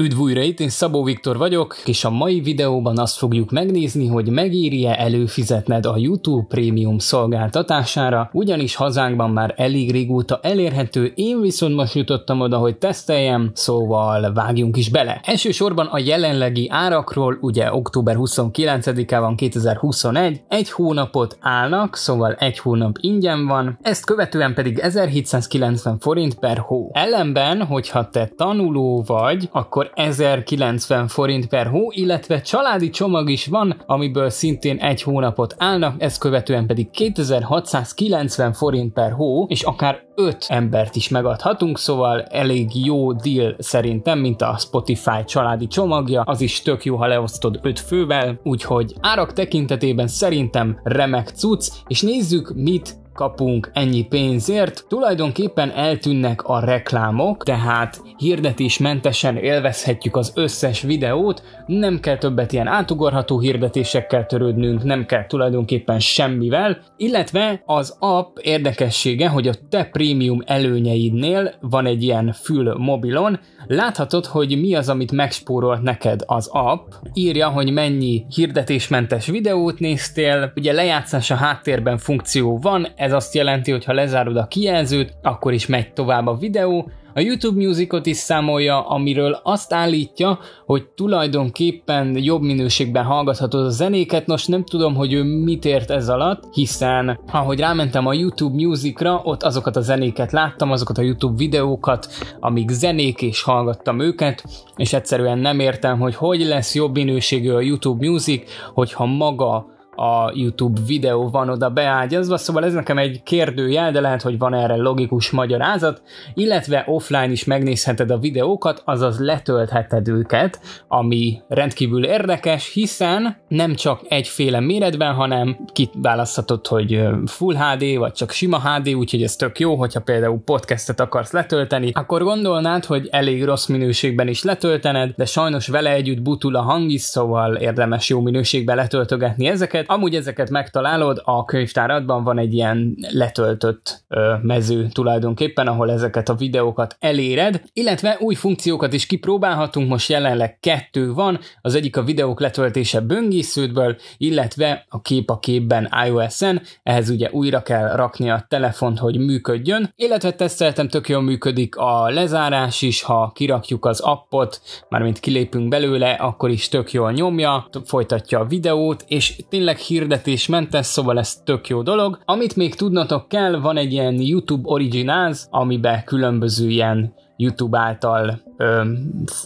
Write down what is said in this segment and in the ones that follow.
Üdv újra itt, én Szabó Viktor vagyok, és a mai videóban azt fogjuk megnézni, hogy megéri-e előfizetned a YouTube Premium szolgáltatására, ugyanis hazánkban már elég régóta elérhető, én viszont most jutottam oda, hogy teszteljem, szóval vágjunk is bele. Elsősorban a jelenlegi árakról, ugye október 29-e van 2021, egy hónapot állnak, szóval egy hónap ingyen van, ezt követően pedig 1790 forint per hó. Ellenben, hogyha te tanuló vagy, akkor 1090 forint per hó, illetve családi csomag is van, amiből szintén egy hónapot állnak. ezt követően pedig 2690 forint per hó, és akár 5 embert is megadhatunk, szóval elég jó deal szerintem, mint a Spotify családi csomagja, az is tök jó, ha leosztod 5 fővel, úgyhogy árak tekintetében szerintem remek cucc, és nézzük, mit kapunk ennyi pénzért, tulajdonképpen eltűnnek a reklámok, tehát hirdetésmentesen élvezhetjük az összes videót, nem kell többet ilyen átugorható hirdetésekkel törődnünk, nem kell tulajdonképpen semmivel, illetve az app érdekessége, hogy a te prémium előnyeidnél van egy ilyen fül mobilon, láthatod, hogy mi az, amit megspórolt neked az app, írja, hogy mennyi hirdetésmentes videót néztél, ugye lejátszás a háttérben funkció van, ez ez azt jelenti, hogy ha lezárod a kijelzőt, akkor is megy tovább a videó, a YouTube Musicot is számolja, amiről azt állítja, hogy tulajdonképpen jobb minőségben hallgathatod a zenéket, nos nem tudom, hogy ő mit ért ez alatt, hiszen ahogy rámentem a YouTube Musicra, ott azokat a zenéket láttam, azokat a YouTube videókat, amik zenék, és hallgattam őket, és egyszerűen nem értem, hogy hogy lesz jobb minőségű a YouTube Music, hogyha maga a YouTube videó van oda beágyazva, szóval ez nekem egy kérdőjel, de lehet, hogy van erre logikus magyarázat, illetve offline is megnézheted a videókat, azaz letöltheted őket, ami rendkívül érdekes, hiszen nem csak egyféle méretben, hanem kiválaszthatod, hogy Full HD, vagy csak sima HD, úgyhogy ez tök jó, hogyha például podcastet akarsz letölteni, akkor gondolnád, hogy elég rossz minőségben is letöltened, de sajnos vele együtt butul a hang is, szóval érdemes jó minőségben letöltögetni ezeket, Amúgy ezeket megtalálod, a könyvtáradban van egy ilyen letöltött ö, mező tulajdonképpen, ahol ezeket a videókat eléred, illetve új funkciókat is kipróbálhatunk, most jelenleg kettő van, az egyik a videók letöltése böngésződből, illetve a kép a képben iOS-en, ehhez ugye újra kell rakni a telefont, hogy működjön, illetve teszteltem, tök jól működik a lezárás is, ha kirakjuk az appot, mármint kilépünk belőle, akkor is tök jól nyomja, folytatja a videót, és tényleg tényleg hirdetésmentes, szóval ez tök jó dolog. Amit még tudnatok kell, van egy ilyen YouTube Originals, amiben különböző ilyen YouTube által ö,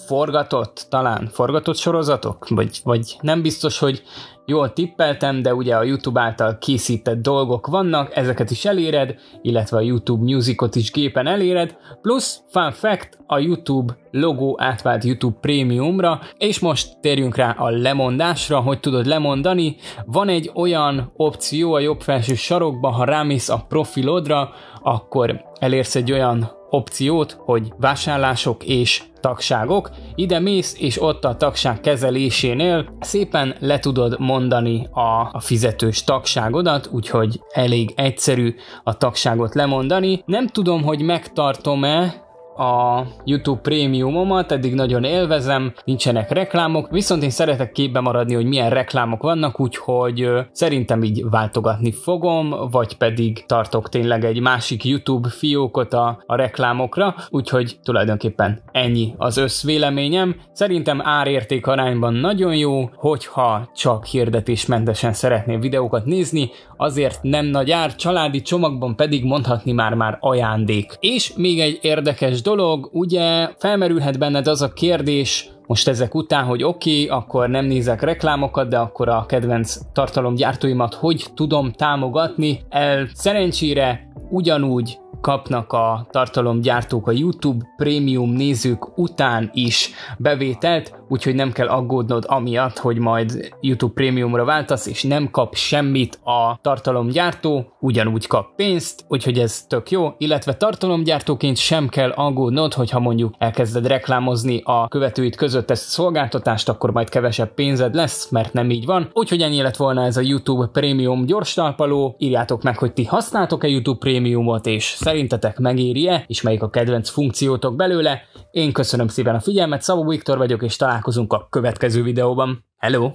forgatott, talán forgatott sorozatok, vagy, vagy nem biztos, hogy jól tippeltem, de ugye a YouTube által készített dolgok vannak, ezeket is eléred, illetve a YouTube Musicot is gépen eléred, plusz, fun fact, a YouTube logó átvált YouTube Premiumra, és most térjünk rá a lemondásra, hogy tudod lemondani, van egy olyan opció a jobb felső sarokban, ha rámész a profilodra, akkor elérsz egy olyan opciót, hogy vásárlások és tagságok. Ide mész, és ott a tagság kezelésénél szépen le tudod mondani a, a fizetős tagságodat, úgyhogy elég egyszerű a tagságot lemondani. Nem tudom, hogy megtartom-e a YouTube prémiumomat, eddig nagyon élvezem, nincsenek reklámok, viszont én szeretek képbe maradni, hogy milyen reklámok vannak, úgyhogy szerintem így váltogatni fogom, vagy pedig tartok tényleg egy másik YouTube fiókot a, a reklámokra, úgyhogy tulajdonképpen ennyi az összvéleményem. Szerintem árérték arányban nagyon jó, hogyha csak hirdetésmentesen szeretnél videókat nézni, azért nem nagy ár, családi csomagban pedig mondhatni már-már ajándék. És még egy érdekes dolog, ugye felmerülhet benned az a kérdés, most ezek után, hogy oké, okay, akkor nem nézek reklámokat, de akkor a kedvenc tartalomgyártóimat hogy tudom támogatni. El szerencsére ugyanúgy kapnak a tartalomgyártók a YouTube Premium nézők után is bevételt, úgyhogy nem kell aggódnod amiatt, hogy majd YouTube Premiumra váltasz, és nem kap semmit a tartalomgyártó, ugyanúgy kap pénzt, úgyhogy ez tök jó, illetve tartalomgyártóként sem kell aggódnod, hogyha mondjuk elkezded reklámozni a követőid között ezt a szolgáltatást, akkor majd kevesebb pénzed lesz, mert nem így van. Úgyhogy ennyi lett volna ez a YouTube Premium gyors talpaló, írjátok meg, hogy ti használtok-e YouTube Premiumot, és szerintetek megéri-e, és melyik a kedvenc funkciótok belőle, én köszönöm szépen a figyelmet, Szabó Viktor vagyok, és találkozunk a következő videóban. Hello!